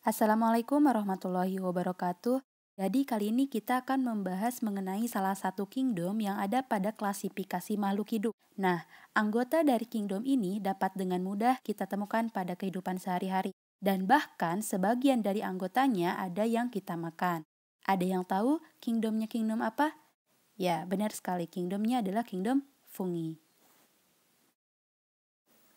Assalamualaikum warahmatullahi wabarakatuh. Jadi kali ini kita akan membahas mengenai salah satu kingdom yang ada pada klasifikasi makhluk hidup. Nah, anggota dari kingdom ini dapat dengan mudah kita temukan pada kehidupan sehari-hari. Dan bahkan sebagian dari anggotanya ada yang kita makan. Ada yang tahu kingdomnya kingdom apa? Ya, benar sekali kingdomnya adalah kingdom fungi.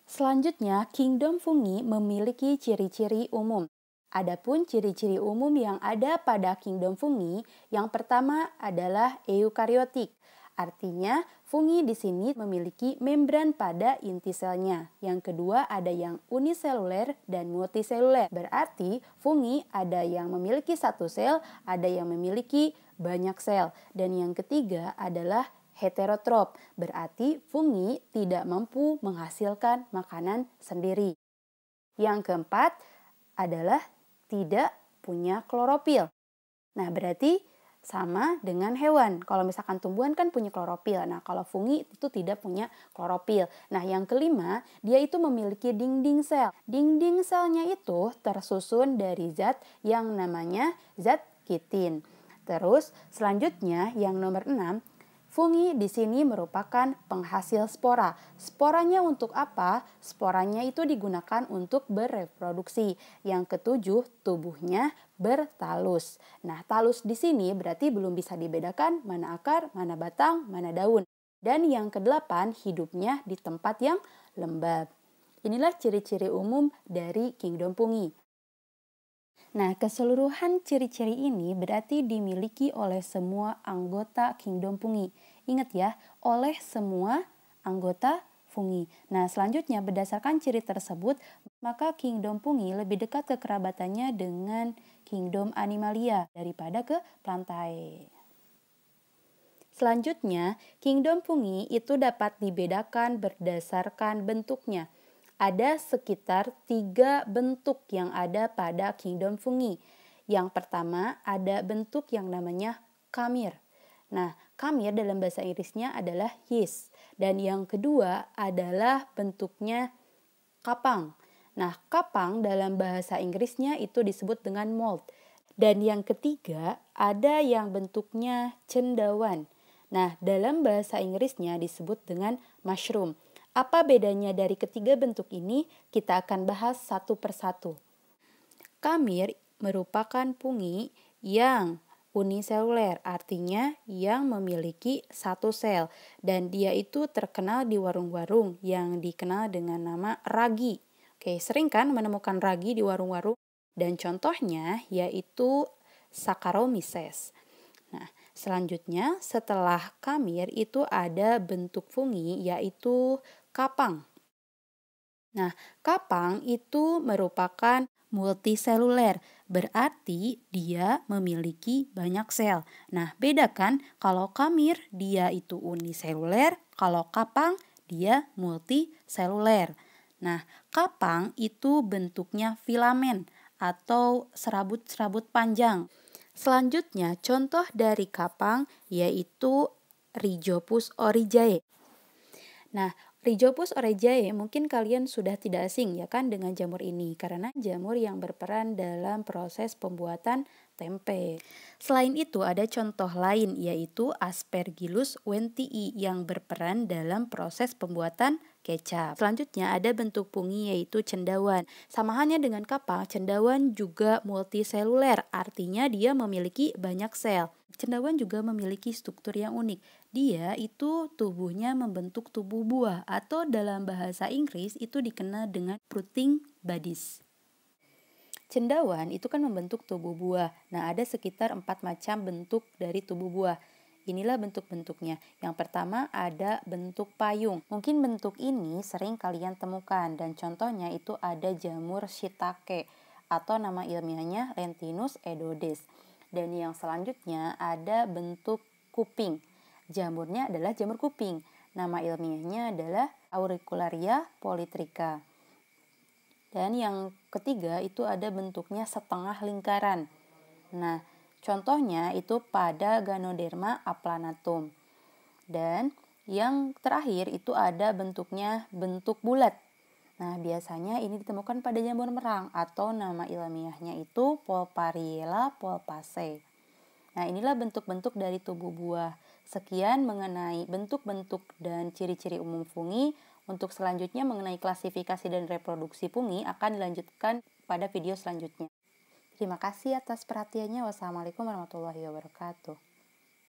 Selanjutnya, kingdom fungi memiliki ciri-ciri umum Adapun ciri-ciri umum yang ada pada kingdom fungi, yang pertama adalah eukariotik. Artinya, fungi di sini memiliki membran pada inti selnya. Yang kedua ada yang uniseluler dan multiseluler. Berarti fungi ada yang memiliki satu sel, ada yang memiliki banyak sel. Dan yang ketiga adalah heterotrop, berarti fungi tidak mampu menghasilkan makanan sendiri. Yang keempat adalah tidak punya klorofil. Nah, berarti sama dengan hewan. Kalau misalkan tumbuhan kan punya klorofil. Nah, kalau fungi itu tidak punya klorofil. Nah, yang kelima, dia itu memiliki dinding sel. Dinding selnya itu tersusun dari zat yang namanya zat kitin. Terus, selanjutnya yang nomor enam Fungi di sini merupakan penghasil spora. Sporanya untuk apa? Sporanya itu digunakan untuk bereproduksi. Yang ketujuh, tubuhnya bertalus. Nah, talus di sini berarti belum bisa dibedakan mana akar, mana batang, mana daun. Dan yang kedelapan, hidupnya di tempat yang lembab. Inilah ciri-ciri umum dari kingdom fungi. Nah, keseluruhan ciri-ciri ini berarti dimiliki oleh semua anggota kingdom fungi. Ingat ya, oleh semua anggota fungi. Nah, selanjutnya berdasarkan ciri tersebut, maka kingdom fungi lebih dekat kekerabatannya dengan kingdom animalia daripada ke plantae. Selanjutnya, kingdom fungi itu dapat dibedakan berdasarkan bentuknya ada sekitar tiga bentuk yang ada pada kingdom fungi. Yang pertama ada bentuk yang namanya kamir. Nah, kamir dalam bahasa Inggrisnya adalah yeast. Dan yang kedua adalah bentuknya kapang. Nah, kapang dalam bahasa Inggrisnya itu disebut dengan mold. Dan yang ketiga ada yang bentuknya cendawan. Nah, dalam bahasa Inggrisnya disebut dengan mushroom. Apa bedanya dari ketiga bentuk ini? Kita akan bahas satu persatu. Kamir merupakan pungi yang uniseluler, artinya yang memiliki satu sel dan dia itu terkenal di warung-warung yang dikenal dengan nama ragi. Oke, sering kan menemukan ragi di warung-warung dan contohnya yaitu Saccharomyces. Nah, selanjutnya setelah kamir itu ada bentuk fungi yaitu kapang. Nah, kapang itu merupakan multiseluler, berarti dia memiliki banyak sel. Nah, bedakan kalau kamir dia itu uniseluler, kalau kapang dia multiseluler. Nah, kapang itu bentuknya filamen atau serabut-serabut panjang. Selanjutnya, contoh dari kapang yaitu Rhizopus orijae. Nah, Rhizopus oreaceae ya, mungkin kalian sudah tidak asing ya kan dengan jamur ini karena jamur yang berperan dalam proses pembuatan tempe. Selain itu ada contoh lain yaitu Aspergillus wentii yang berperan dalam proses pembuatan kecap. Selanjutnya ada bentuk pungi yaitu cendawan. Sama halnya dengan kapal, cendawan juga multiseluler, artinya dia memiliki banyak sel. Cendawan juga memiliki struktur yang unik. Dia itu tubuhnya membentuk tubuh buah atau dalam bahasa Inggris itu dikenal dengan fruiting bodies. Cendawan itu kan membentuk tubuh buah. Nah, ada sekitar empat macam bentuk dari tubuh buah. Inilah bentuk-bentuknya. Yang pertama ada bentuk payung. Mungkin bentuk ini sering kalian temukan dan contohnya itu ada jamur shiitake atau nama ilmiahnya Rentinus edodes. Dan yang selanjutnya ada bentuk kuping. Jamurnya adalah jamur kuping. Nama ilmiahnya adalah Auricularia polytrica. Dan yang ketiga itu ada bentuknya setengah lingkaran. Nah, contohnya itu pada Ganoderma aplanatum. Dan yang terakhir itu ada bentuknya bentuk bulat. Nah, biasanya ini ditemukan pada jamur merang atau nama ilmiahnya itu Polpariella polpase. Nah, inilah bentuk-bentuk dari tubuh buah. Sekian mengenai bentuk-bentuk dan ciri-ciri umum fungi. Untuk selanjutnya mengenai klasifikasi dan reproduksi pungi akan dilanjutkan pada video selanjutnya. Terima kasih atas perhatiannya. Wassalamualaikum warahmatullahi wabarakatuh.